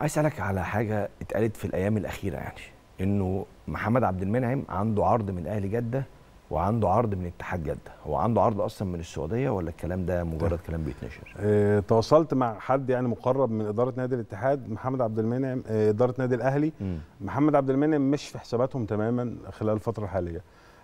عايز اسالك على حاجه اتقالت في الايام الاخيره يعني انه محمد عبد المنعم عنده عرض من اهلي جده وعنده عرض من اتحاد جده هو عنده عرض اصلا من السعوديه ولا الكلام ده مجرد كلام بيتنشر اه تواصلت مع حد يعني مقرب من اداره نادي الاتحاد محمد عبد المنعم آه، اداره نادي الاهلي م. محمد عبد المنعم مش في حساباتهم تماما خلال الفتره الحاليه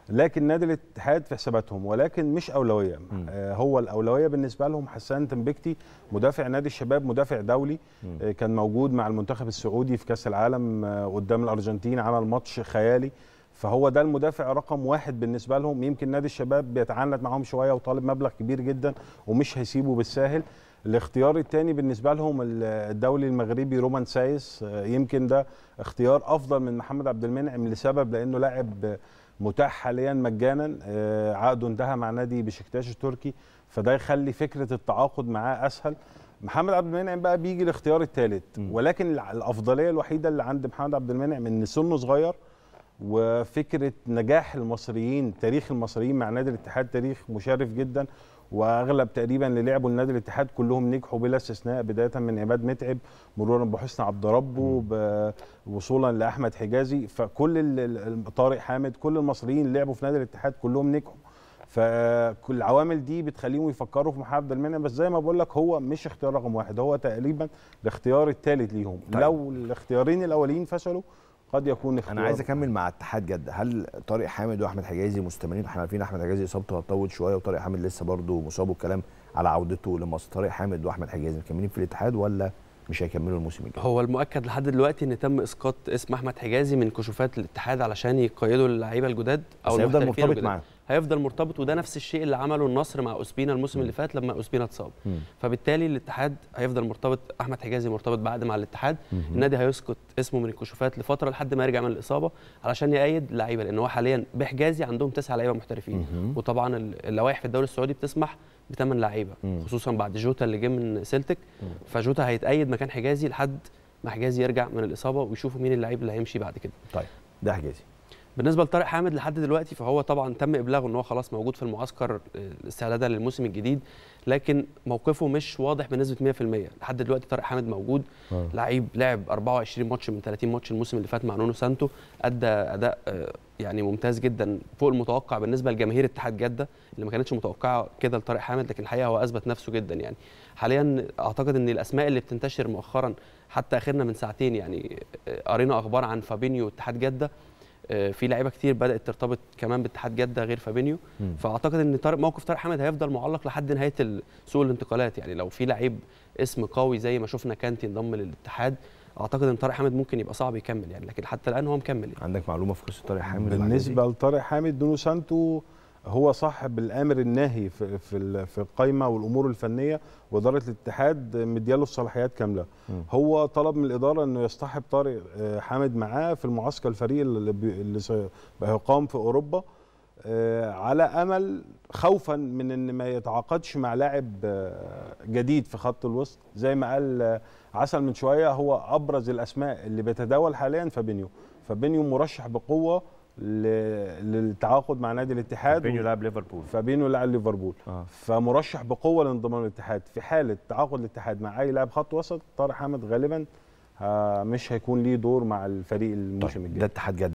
لكن نادي الاتحاد في حساباتهم ولكن مش اولويه م. آه، هو الاولويه بالنسبه لهم حسان تنبكتي مدافع نادي الشباب مدافع دولي م. آه، كان موجود مع المنتخب السعودي في كاس العالم آه، قدام الارجنتين عمل ماتش خيالي فهو ده المدافع رقم واحد بالنسبه لهم يمكن نادي الشباب بيتعنت معاهم شويه وطالب مبلغ كبير جدا ومش هيسيبه بالساهل الاختيار الثاني بالنسبه لهم الدولي المغربي رومان سايس يمكن ده اختيار افضل من محمد عبد المنعم لسبب لانه لاعب متاح حاليا مجانا آه، عقده انتهى مع نادي بشكتاش التركي فده يخلي فكره التعاقد معاه اسهل محمد عبد المنعم بقى بيجي الاختيار الثالث ولكن الافضليه الوحيده اللي عند محمد عبد المنعم ان سنه صغير وفكره نجاح المصريين تاريخ المصريين مع نادي الاتحاد تاريخ مشرف جدا واغلب تقريبا اللي لعبوا لنادي الاتحاد كلهم نجحوا بلا استثناء بدايه من عماد متعب مرورا بحسن عبد ربه وصولا لاحمد حجازي فكل طارق حامد كل المصريين اللي لعبوا في نادي الاتحاد كلهم نجحوا فكل العوامل دي بتخليهم يفكروا في محمد المنعم بس زي ما بقول لك هو مش اختيار رقم واحد هو تقريبا الاختيار الثالث ليهم طيب. لو الاختيارين الاولين فشلوا قد يكون اختيار انا عايز اكمل مع اتحاد جده هل طارق حامد واحمد حجازي مستمرين احنا عارفين احمد حجازي اصابته هتطول شويه وطارق حامد لسه برضه مصاب والكلام على عودته لمصر طارق حامد واحمد حجازي مكملين في الاتحاد ولا مش هيكملوا الموسم الجاي هو المؤكد لحد دلوقتي ان تم اسقاط اسم احمد حجازي من كشوفات الاتحاد علشان يقيدوا اللعيبه الجداد او هيفضل مرتبط معاه هيفضل مرتبط وده نفس الشيء اللي عمله النصر مع اوسبينا الموسم اللي فات لما اوسبينا اتصاب فبالتالي الاتحاد هيفضل مرتبط احمد حجازي مرتبط بعد مع الاتحاد مم. النادي هيسقط اسمه من الكشوفات لفتره لحد ما يرجع من الاصابه علشان يقيد لعيبه لان هو حاليا بحجازي عندهم تسع لعيبه محترفين مم. وطبعا اللوائح في الدوري السعودي بتسمح بثمان لعيبه خصوصا بعد جوتا اللي جه من سيلتك فجوتا هيتأيد مكان حجازي لحد ما حجازي يرجع من الاصابه ويشوفوا مين اللعيب اللي هيمشي بعد كده طيب ده حجازي بالنسبه لطارق حامد لحد دلوقتي فهو طبعا تم ابلاغه ان هو خلاص موجود في المعسكر آه، استعدادا للموسم الجديد لكن موقفه مش واضح بنسبه 100% لحد دلوقتي طارق حامد موجود آه. لعيب لعب 24 ماتش من 30 ماتش الموسم اللي فات مع نونو سانتو ادى اداء آه، يعني ممتاز جدا فوق المتوقع بالنسبه لجماهير اتحاد جده اللي ما كانتش متوقعه كده لطارق حامد لكن الحقيقه هو اثبت نفسه جدا يعني حاليا اعتقد ان الاسماء اللي بتنتشر مؤخرا حتى اخرنا من ساعتين يعني قرينا اخبار عن فابينيو اتحاد جده آه، في لعيبه كتير بدات ترتبط كمان باتحاد جده غير فابينيو فاعتقد ان طارق موقف طارق حامد هيفضل معلق لحد نهايه سوق الانتقالات يعني لو في لعيب اسم قوي زي ما شفنا كانتي انضم للاتحاد اعتقد ان طارق حامد ممكن يبقى صعب يكمل يعني لكن حتى الان هو مكمل يعني. عندك معلومه في قصه طارق حامد بالنسبه لطارق حامد دونو سانتو هو صاحب الامر الناهي في في في القايمه والامور الفنيه واداره الاتحاد مدياله الصلاحيات كامله هو طلب من الاداره انه يصطحب طارق آه، حامد معاه في المعسكر الفريق اللي, اللي هيقام في اوروبا آه، على امل خوفا من ان ما يتعاقدش مع لاعب آه، جديد في خط الوسط زي ما قال عسل من شويه هو ابرز الاسماء اللي بتداول حاليا فابينيو فابينيو مرشح بقوه للتعاقد مع نادي الاتحاد فابينيو لعب ليفربول فابينيو لعب ليفربول آه. فمرشح بقوه لانضمام للاتحاد في حاله تعاقد الاتحاد مع اي لاعب خط وسط طارق حامد غالبا آه، مش هيكون ليه دور مع الفريق الموسم طيب، الجاي ده اتحاد